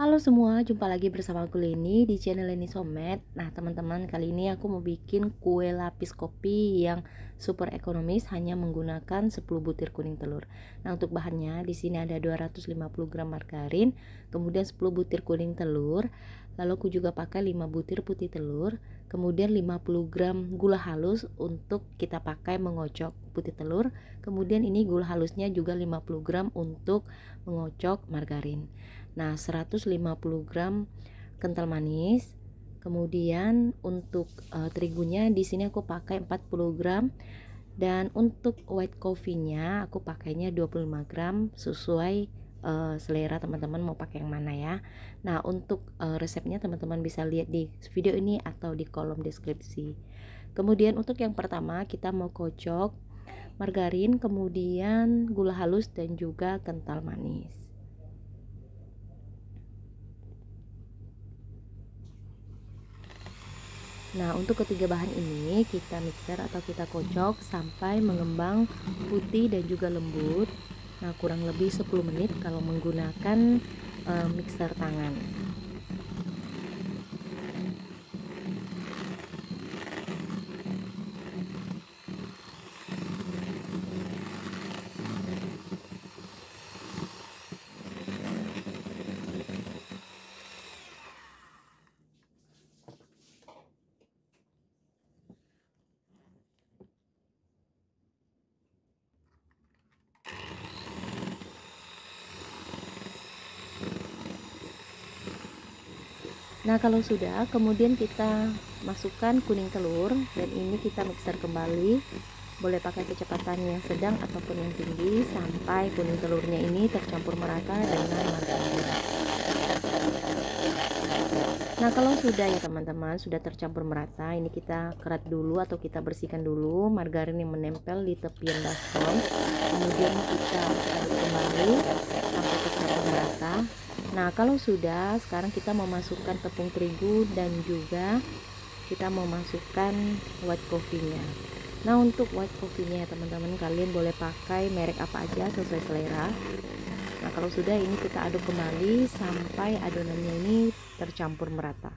Halo semua, jumpa lagi bersama aku Leni di channel Leni Somet Nah teman-teman, kali ini aku mau bikin kue lapis kopi yang super ekonomis hanya menggunakan 10 butir kuning telur Nah untuk bahannya, di sini ada 250 gram margarin, kemudian 10 butir kuning telur Lalu aku juga pakai 5 butir putih telur, kemudian 50 gram gula halus untuk kita pakai mengocok putih telur. Kemudian ini gula halusnya juga 50 gram untuk mengocok margarin. Nah, 150 gram kental manis. Kemudian untuk uh, terigunya di sini aku pakai 40 gram dan untuk white coffee-nya aku pakainya 25 gram sesuai uh, selera teman-teman mau pakai yang mana ya. Nah, untuk uh, resepnya teman-teman bisa lihat di video ini atau di kolom deskripsi. Kemudian untuk yang pertama kita mau kocok margarin, kemudian gula halus dan juga kental manis. Nah, untuk ketiga bahan ini kita mixer atau kita kocok sampai mengembang putih dan juga lembut. Nah, kurang lebih 10 menit kalau menggunakan eh, mixer tangan Nah kalau sudah kemudian kita masukkan kuning telur dan ini kita mixer kembali boleh pakai kecepatan yang sedang ataupun yang tinggi sampai kuning telurnya ini tercampur merata dengan margarin nah kalau sudah ya teman-teman sudah tercampur merata ini kita kerat dulu atau kita bersihkan dulu margarin yang menempel di tepian baskom kemudian kita aduk kembali sampai tercampur merata nah kalau sudah sekarang kita memasukkan tepung terigu dan juga kita memasukkan white coffee-nya nah untuk white coffee-nya teman-teman kalian boleh pakai merek apa aja sesuai selera nah kalau sudah ini kita aduk kembali sampai adonannya ini tercampur merata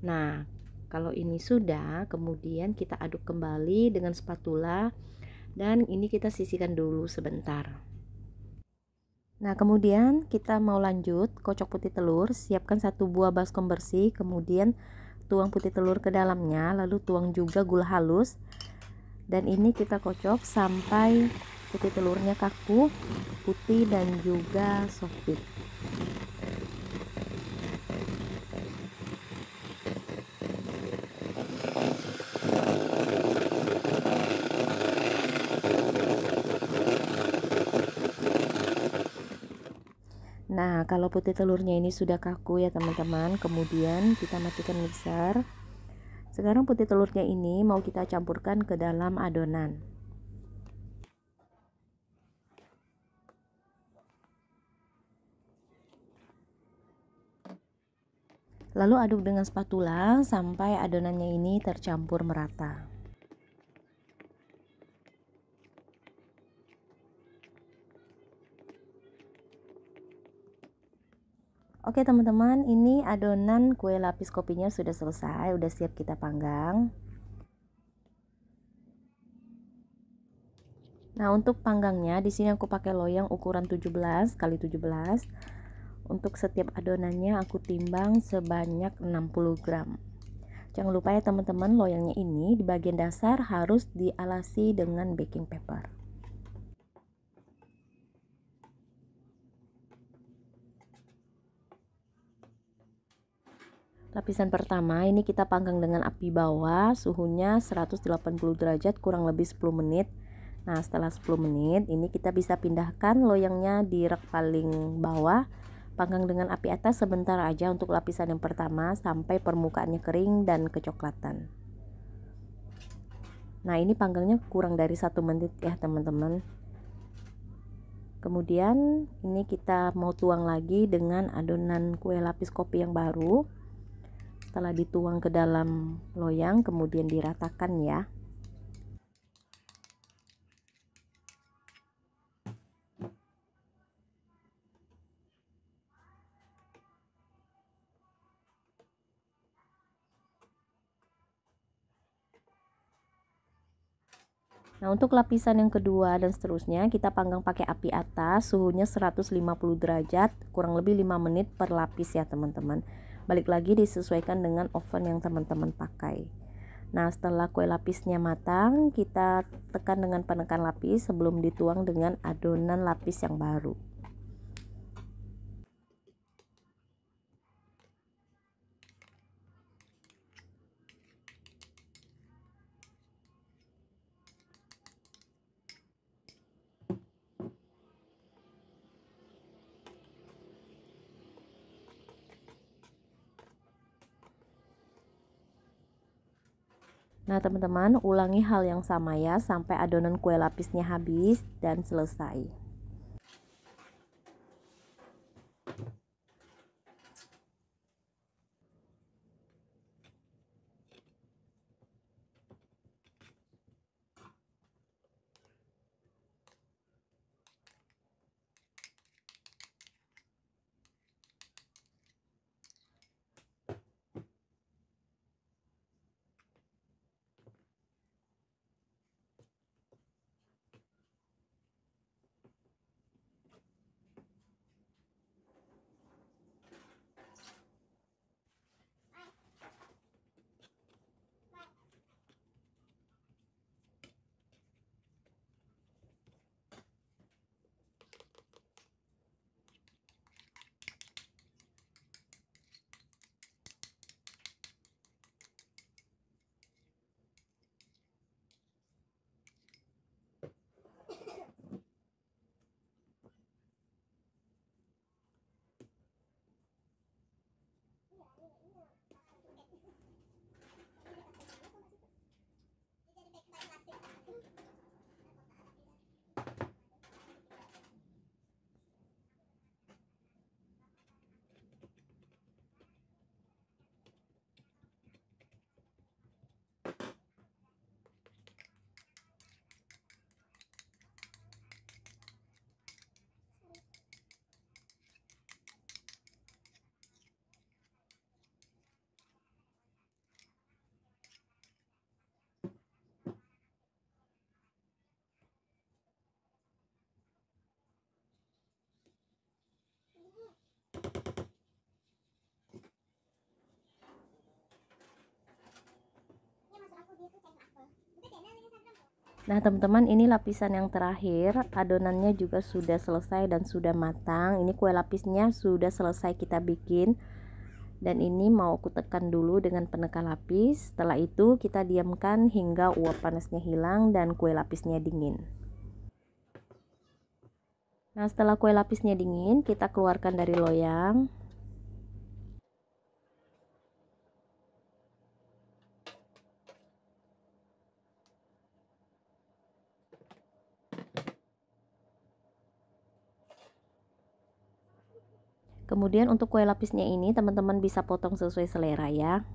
nah kalau ini sudah kemudian kita aduk kembali dengan spatula dan ini kita sisihkan dulu sebentar Nah, kemudian kita mau lanjut kocok putih telur. Siapkan satu buah baskom bersih, kemudian tuang putih telur ke dalamnya, lalu tuang juga gula halus dan ini kita kocok sampai putih telurnya kaku putih dan juga softbit Nah, kalau putih telurnya ini sudah kaku ya teman-teman, kemudian kita matikan mixer. Sekarang putih telurnya ini mau kita campurkan ke dalam adonan. Lalu aduk dengan spatula sampai adonannya ini tercampur merata. Oke teman-teman, ini adonan kue lapis kopinya sudah selesai, sudah siap kita panggang. Nah, untuk panggangnya di sini aku pakai loyang ukuran 17 kali 17. Untuk setiap adonannya aku timbang sebanyak 60 gram. Jangan lupa ya teman-teman, loyangnya ini di bagian dasar harus dialasi dengan baking paper. Lapisan pertama ini kita panggang dengan api bawah, suhunya 180 derajat kurang lebih 10 menit. Nah, setelah 10 menit ini kita bisa pindahkan loyangnya di rak paling bawah. Panggang dengan api atas sebentar aja untuk lapisan yang pertama sampai permukaannya kering dan kecoklatan. Nah, ini panggangnya kurang dari satu menit ya, teman-teman. Kemudian ini kita mau tuang lagi dengan adonan kue lapis kopi yang baru. Setelah dituang ke dalam loyang, kemudian diratakan ya. Nah untuk lapisan yang kedua dan seterusnya kita panggang pakai api atas suhunya 150 derajat kurang lebih 5 menit per lapis ya teman-teman balik lagi disesuaikan dengan oven yang teman-teman pakai nah setelah kue lapisnya matang kita tekan dengan penekan lapis sebelum dituang dengan adonan lapis yang baru Nah, teman-teman, ulangi hal yang sama ya sampai adonan kue lapisnya habis dan selesai. Nah teman-teman ini lapisan yang terakhir Adonannya juga sudah selesai dan sudah matang Ini kue lapisnya sudah selesai kita bikin Dan ini mau aku tekan dulu dengan penekan lapis Setelah itu kita diamkan hingga uap panasnya hilang dan kue lapisnya dingin Nah setelah kue lapisnya dingin kita keluarkan dari loyang Kemudian untuk kue lapisnya ini teman-teman bisa potong sesuai selera ya.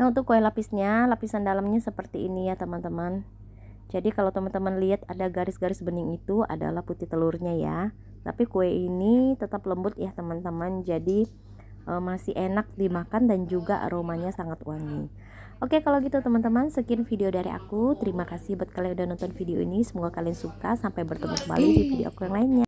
Nah, untuk kue lapisnya, lapisan dalamnya seperti ini ya, teman-teman. Jadi kalau teman-teman lihat ada garis-garis bening itu adalah putih telurnya ya. Tapi kue ini tetap lembut ya, teman-teman. Jadi e, masih enak dimakan dan juga aromanya sangat wangi. Oke kalau gitu teman-teman sekian video dari aku Terima kasih buat kalian udah nonton video ini Semoga kalian suka Sampai bertemu kembali di video aku yang lainnya